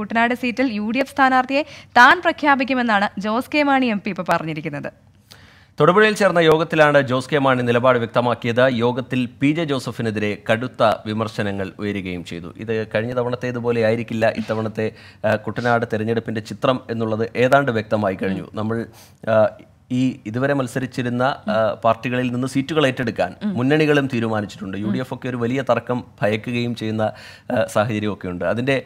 കുട്ടനാട് സീറ്റിൽ U D F സ്ഥാനാർത്ഥിയെ താൻ പ്രഖ്യാപിക്കുമെന്നാണ് Jose K Mani M P ഇപ്പോൾ പറഞ്ഞിരിക്കുന്നത് തൊടുപുഴയിൽ ചേർന്ന യോഗത്തിലാണ് ജോസ് കെ മാണി നിലപാട് വ്യക്തമാക്കിയത് യോഗത്തിൽ പി ജെ ജോസഫിനെതിരെ കടുത്ത വിമർശനങ്ങൾ ഉയരുകയും ചെയ്തു ഇത് കഴിഞ്ഞ തവണത്തേതുപോലെ ആയിരിക്കില്ല ഇത്തവണത്തെ കുട്ടനാട് തെരഞ്ഞെടുപ്പിൻ്റെ ചിത്രം എന്നുള്ളത് ഏതാണ്ട് വ്യക്തമായി കഴിഞ്ഞു നമ്മൾ ഈ ഇതുവരെ മത്സരിച്ചിരുന്ന പാർട്ടികളിൽ നിന്ന് സീറ്റുകൾ ഏറ്റെടുക്കാൻ മുന്നണികളും തീരുമാനിച്ചിട്ടുണ്ട് യു ഡി എഫ് ഒക്കെ ഒരു വലിയ തർക്കം ഭയക്കുകയും ചെയ്യുന്ന സാഹചര്യമൊക്കെ ഉണ്ട് അതിന്റെ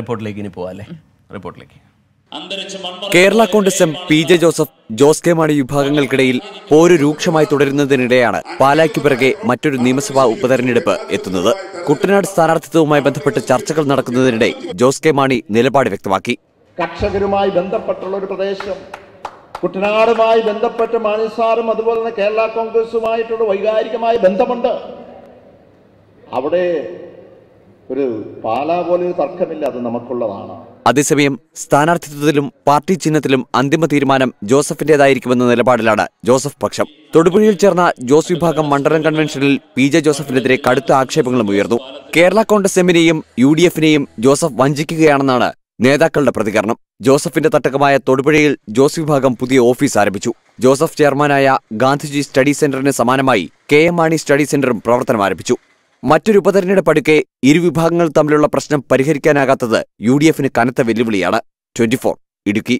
റിപ്പോർട്ടിലേക്ക് ഇനി പോവാം റിപ്പോർട്ടിലേക്ക് Kerala Congress M P J Joseph Jose K Mani വിഭാഗങ്ങൾക്കിടയിൽ പോര് രൂക്ഷമായി തുടരുന്നതിനിടെയാണ് പാലായ്ക്ക് പിറകെ മറ്റൊരു നിയമസഭാ ഉപതെരഞ്ഞെടുപ്പ് എത്തുന്നത് കുട്ടനാട് സ്ഥാനാർത്ഥിത്വവുമായി ബന്ധപ്പെട്ട് ചർച്ചകൾ നടക്കുന്നതിനിടെ ജോസ് കെ മാണി നിലപാട് വ്യക്തമാക്കി കർഷകരുമായി ബന്ധപ്പെട്ടുള്ള ഒരു പ്രദേശം കുട്ടനാടുമായി ബന്ധപ്പെട്ട് മാണിസാറും അതുപോലെ തന്നെ കേരള കോൺഗ്രസുമായിട്ടുള്ള വൈകാരികമായ ബന്ധമുണ്ട് അവിടെ ഒരു പാലാ പോലെ ഒരു തർക്കമില്ല അത് നമുക്കുള്ളതാണ് അതേസമയം സ്ഥാനാർത്ഥിത്വത്തിലും പാർട്ടി ചിഹ്നത്തിലും അന്തിമ തീരുമാനം ജോസഫിന്റേതായിരിക്കുമെന്ന നിലപാടിലാണ് ജോസഫ് പക്ഷം തൊടുപുഴയിൽ ചേർന്ന ജോസ് വിഭാഗം മണ്ഡലം കൺവെൻഷനിൽ പി ജെ ജോസഫിനെതിരെ കടുത്ത ആക്ഷേപങ്ങളും ഉയർന്നു കേരള കോൺഗ്രസ് എമ്മിനെയും യു ഡി എഫിനെയും ജോസഫ് വഞ്ചിക്കുകയാണെന്നാണ് നേതാക്കളുടെ പ്രതികരണം ജോസഫിന്റെ തട്ടകമായ തൊടുപുഴയിൽ ജോസ് വിഭാഗം പുതിയ ഓഫീസ് ആരംഭിച്ചു ജോസഫ് ചെയർമാനായ ഗാന്ധിജി സ്റ്റഡി സെന്ററിന് സമാനമായി കെ എം മാണി സ്റ്റഡി സെന്ററും പ്രവർത്തനം ആരംഭിച്ചു മറ്റൊരു അടുക്കെ ഇരുവിഭാഗങ്ങൾ തമ്മിലുള്ള പ്രശ്നം പരിഹരിക്കാനാകാത്തത് യു ഡി എഫിന് കനത്ത വെല്ലുവിളിയാണ് ട്വന്റി ഇടുക്കി